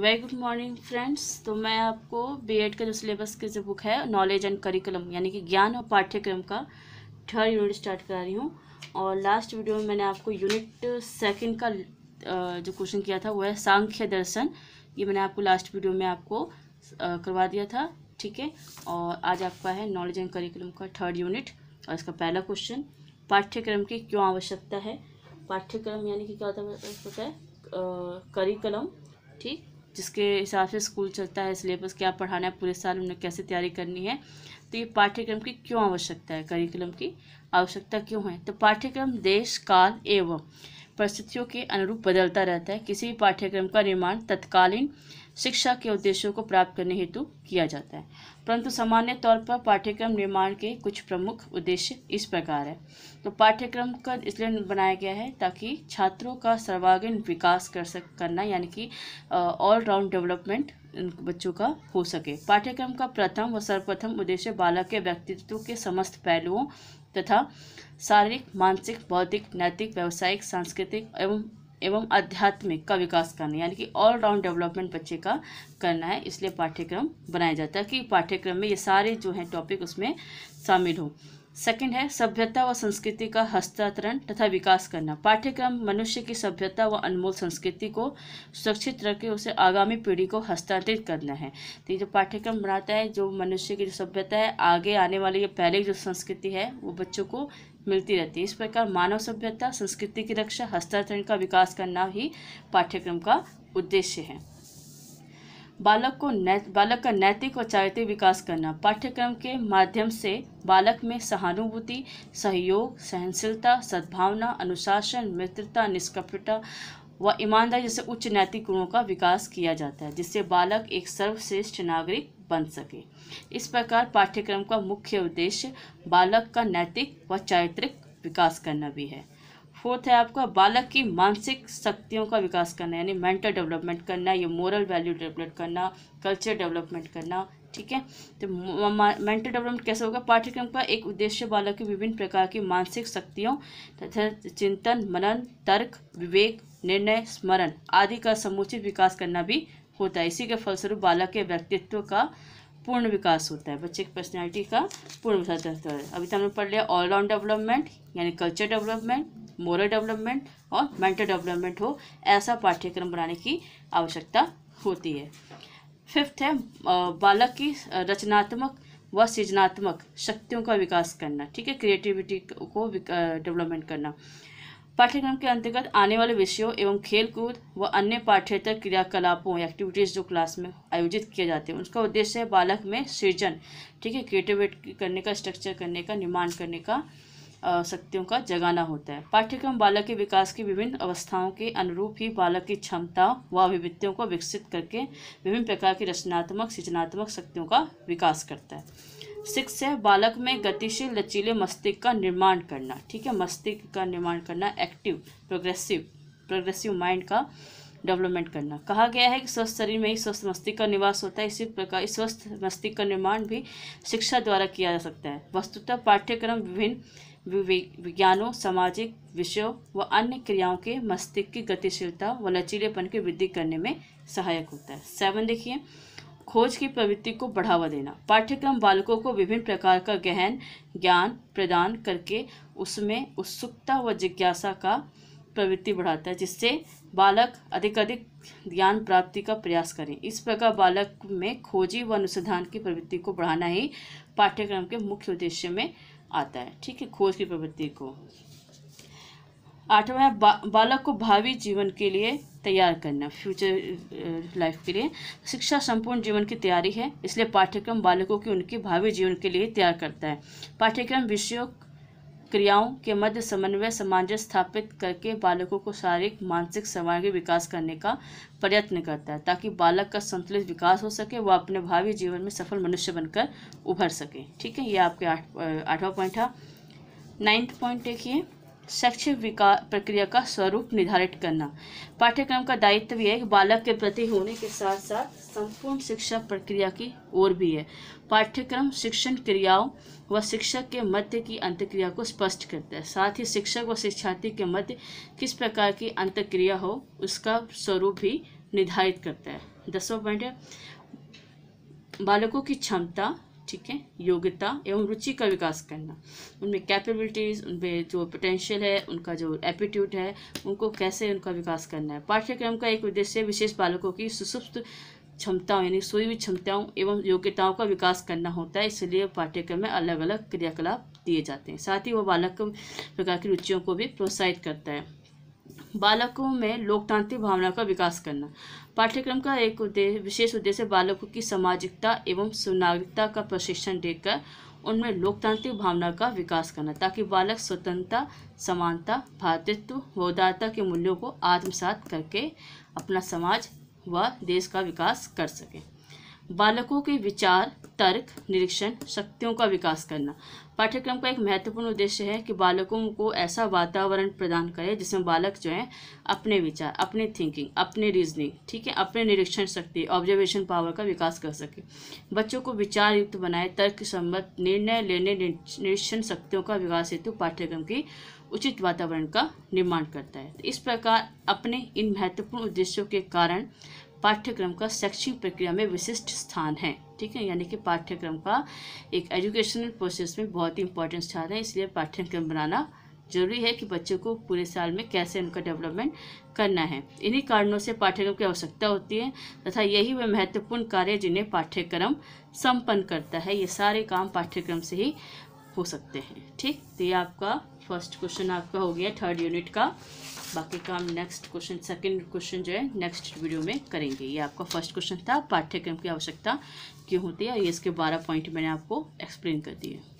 very good morning friends तो मैं आपको बीएड का जो सिलेबस की जो बुक है नॉलेज एंड करिकुलम यानी कि ज्ञान और पाठ्यक्रम का थर्ड यूनिट स्टार्ट करा रही हूँ और लास्ट वीडियो में मैंने आपको यूनिट सेकंड का जो क्वेश्चन किया था वो है सांख्य दर्शन ये मैंने आपको लास्ट वीडियो में आपको करवा दिया था ठीक है और आज आपका है नॉलेज एंड करिकुलम का थर्ड यूनिट और इसका पहला क्वेश्चन पाठ्यक्रम की क्यों आवश्यकता है पाठ्यक्रम यानी कि क्या होता है करिकुलम ठीक जिसके हिसाब से स्कूल चलता है सिलेबस क्या पढ़ाना है पूरे साल उन्हें कैसे तैयारी करनी है तो ये पाठ्यक्रम की क्यों आवश्यकता है करिकुलम की आवश्यकता क्यों है तो पाठ्यक्रम देश काल एवं परिस्थितियों के अनुरूप बदलता रहता है किसी भी पाठ्यक्रम का निर्माण तत्कालीन शिक्षा के उद्देश्यों को प्राप्त करने हेतु किया जाता है परंतु सामान्य तौर पर पाठ्यक्रम निर्माण के कुछ प्रमुख उद्देश्य इस प्रकार है तो पाठ्यक्रम का इसलिए बनाया गया है ताकि छात्रों का सर्वागीण विकास कर सक करना यानी कि ऑलराउंड डेवलपमेंट बच्चों का हो सके पाठ्यक्रम का प्रथम व सर्वप्रथम उद्देश्य बालक के व्यक्तित्व के समस्त पहलुओं तथा शारीरिक मानसिक बौद्धिक नैतिक व्यावसायिक सांस्कृतिक एवं एवं आध्यात्मिक का विकास करना यानी कि ऑलराउंड डेवलपमेंट बच्चे का करना है इसलिए पाठ्यक्रम बनाया जाता है कि पाठ्यक्रम में ये सारे जो हैं टॉपिक उसमें शामिल हों सेकंड है सभ्यता व संस्कृति का हस्तांतरण तथा विकास करना पाठ्यक्रम मनुष्य की सभ्यता व अनमोल संस्कृति को सुरक्षित रख के उसे आगामी पीढ़ी को हस्तांतरित करना है तो ये जो पाठ्यक्रम बनाता है जो मनुष्य की जो सभ्यता है आगे आने वाली ये पहले जो संस्कृति है वो बच्चों को मिलती रहती है इस प्रकार मानव सभ्यता संस्कृति की रक्षा हस्तांतरण का विकास करना ही पाठ्यक्रम का उद्देश्य है बालक को बालक का नैतिक और चारित्रिक विकास करना पाठ्यक्रम के माध्यम से बालक में सहानुभूति सहयोग सहनशीलता सद्भावना अनुशासन मित्रता निष्कपटता व ईमानदारी जैसे उच्च नैतिक गुणों का विकास किया जाता है जिससे बालक एक सर्वश्रेष्ठ नागरिक बन सके इस प्रकार पाठ्यक्रम का मुख्य उद्देश्य बालक का नैतिक व चारित्रिक विकास करना भी है फोर्थ है आपका बालक की मानसिक शक्तियों का विकास करना यानी मेंटल डेवलपमेंट करना या मोरल वैल्यू डेवलप करना कल्चर डेवलपमेंट करना ठीक है तो मेंटल डेवलपमेंट कैसे होगा पाठ्यक्रम का एक उद्देश्य बालक की विभिन्न प्रकार की मानसिक शक्तियों तथा चिंतन मनन तर्क विवेक निर्णय स्मरण आदि का समुचित विकास करना भी होता है इसी के फलस्वरूप बालक के व्यक्तित्व का पूर्ण विकास होता है बच्चे की पर्सनैलिटी का पूर्ण विकास होता है अभी तो हमने पढ़ लिया ऑलराउंड डेवलपमेंट यानी कल्चर डेवलपमेंट मोरल डेवलपमेंट और मेंटल डेवलपमेंट हो ऐसा पाठ्यक्रम बनाने की आवश्यकता होती है फिफ्थ है बालक की रचनात्मक व सृजनात्मक शक्तियों का विकास करना ठीक है क्रिएटिविटी को डेवलपमेंट करना पाठ्यक्रम के अंतर्गत आने वाले विषयों एवं खेलकूद व अन्य पाठ्यतर क्रियाकलापों एक्टिविटीज़ जो क्लास में आयोजित किए जाते हैं उसका उद्देश्य है बालक में सृजन ठीक है क्रिएटिविटी करने का स्ट्रक्चर करने का निर्माण करने का शक्तियों का जगाना होता है पाठ्यक्रम बालक के विकास की विभिन्न अवस्थाओं के अनुरूप ही बालक की क्षमताओं व अभिवृत्तियों को विकसित करके विभिन्न प्रकार की रचनात्मक सृजनात्मक शक्तियों का विकास करता है सिक्स है बालक में गतिशील लचीले मस्तिष्क का निर्माण करना ठीक है मस्तिष्क का निर्माण करना एक्टिव प्रोग्रेसिव प्रोग्रेसिव माइंड का डेवलपमेंट करना कहा गया है कि स्वस्थ शरीर में ही स्वस्थ मस्तिष्क का निवास होता है इसी प्रकार इस स्वस्थ मस्तिष्क का निर्माण भी शिक्षा द्वारा किया जा सकता है वस्तुतः पाठ्यक्रम विभिन्न विज्ञानों सामाजिक विषयों व अन्य क्रियाओं के मस्तिष्क की गतिशीलता व लचीलेपन की वृद्धि करने में सहायक होता है सेवन देखिए खोज की प्रवृत्ति को बढ़ावा देना पाठ्यक्रम बालकों को विभिन्न प्रकार का गहन ज्ञान प्रदान करके उसमें उत्सुकता व जिज्ञासा का प्रवृत्ति बढ़ाता है जिससे बालक अधिक अधिक ज्ञान प्राप्ति का प्रयास करें इस प्रकार बालक में खोजी व अनुसंधान की प्रवृत्ति को बढ़ाना ही पाठ्यक्रम के मुख्य उद्देश्य में आता है ठीक है खोज की प्रवृत्ति को आठवां है बा, बालक को भावी जीवन के लिए तैयार करना फ्यूचर लाइफ uh, के लिए शिक्षा संपूर्ण जीवन की तैयारी है इसलिए पाठ्यक्रम बालकों की उनके भावी जीवन के लिए तैयार करता है पाठ्यक्रम विषयों क्रियाओं के मध्य समन्वय सामंजस्य स्थापित करके बालकों को शारीरिक मानसिक सामाजिक विकास करने का प्रयत्न करता है ताकि बालक का संतुलित विकास हो सके वह अपने भावी जीवन में सफल मनुष्य बनकर उभर सके ठीक है ये आपके आठ आठवां पॉइंट था नाइन्थ पॉइंट देखिए शैक्षिक विकास प्रक्रिया का स्वरूप निर्धारित करना पाठ्यक्रम का दायित्व भी बालक के प्रति होने के साथ साथ संपूर्ण शिक्षा प्रक्रिया की ओर भी है पाठ्यक्रम शिक्षण क्रियाओं व शिक्षक के मध्य की अंतक्रिया को स्पष्ट करता है साथ ही शिक्षक व शिक्षार्थी के मध्य किस प्रकार की अंतक्रिया हो उसका स्वरूप भी निर्धारित करता है दसवा पॉइंट है बालकों की क्षमता ठीक है योग्यता एवं रुचि का विकास करना उनमें कैपेबिलिटीज़ उनमें जो पोटेंशियल है उनका जो एप्टीट्यूड है उनको कैसे उनका विकास करना है पाठ्यक्रम का एक उद्देश्य विशेष बालकों की सुसुप्त क्षमताओं यानी सोई हुई क्षमताओं एवं योग्यताओं का विकास करना होता है इसलिए पाठ्यक्रम में अलग अलग क्रियाकलाप दिए जाते हैं साथ ही वह बालक प्रकार की रुचियों को भी प्रोत्साहित करता है बालकों में लोकतांत्रिक भावना का विकास करना पाठ्यक्रम का एक उद्देश्य विशेष उद्देश्य बालकों की सामाजिकता एवं सुनागरिकता का प्रशिक्षण देकर उनमें लोकतांत्रिक भावना का विकास करना ताकि बालक स्वतंत्रता समानता भातृत्व व उदारता के मूल्यों को आत्मसात करके अपना समाज व देश का विकास कर सकें बालकों के विचार तर्क निरीक्षण शक्तियों का विकास करना पाठ्यक्रम का एक महत्वपूर्ण उद्देश्य है कि बालकों को ऐसा वातावरण प्रदान करें जिसमें बालक जो है अपने विचार अपने थिंकिंग अपने रीजनिंग ठीक है अपने निरीक्षण शक्ति ऑब्जर्वेशन पावर का विकास कर सके बच्चों को विचार युक्त बनाए तर्क संबंध निर्णय लेने निरीक्षण शक्तियों का विकास हेतु पाठ्यक्रम की उचित वातावरण का निर्माण करता है इस प्रकार अपने इन महत्वपूर्ण उद्देश्यों के कारण पाठ्यक्रम का शैक्षिक प्रक्रिया में विशिष्ट स्थान है ठीक है यानी कि पाठ्यक्रम का एक एजुकेशनल प्रोसेस में बहुत ही इंपॉर्टेंट स्थान है इसलिए पाठ्यक्रम बनाना जरूरी है कि बच्चों को पूरे साल में कैसे उनका डेवलपमेंट करना है इन्हीं कारणों से पाठ्यक्रम की आवश्यकता होती है तथा यही वह महत्वपूर्ण कार्य जिन्हें पाठ्यक्रम संपन्न करता है ये सारे काम पाठ्यक्रम से ही हो सकते हैं ठीक तो ये आपका फर्स्ट क्वेश्चन आपका हो गया थर्ड यूनिट का बाकी का हम नेक्स्ट क्वेश्चन सेकंड क्वेश्चन जो है नेक्स्ट वीडियो में करेंगे ये आपका फर्स्ट क्वेश्चन था पाठ्यक्रम की आवश्यकता क्यों होती है ये इसके बारह पॉइंट मैंने आपको एक्सप्लेन कर दिए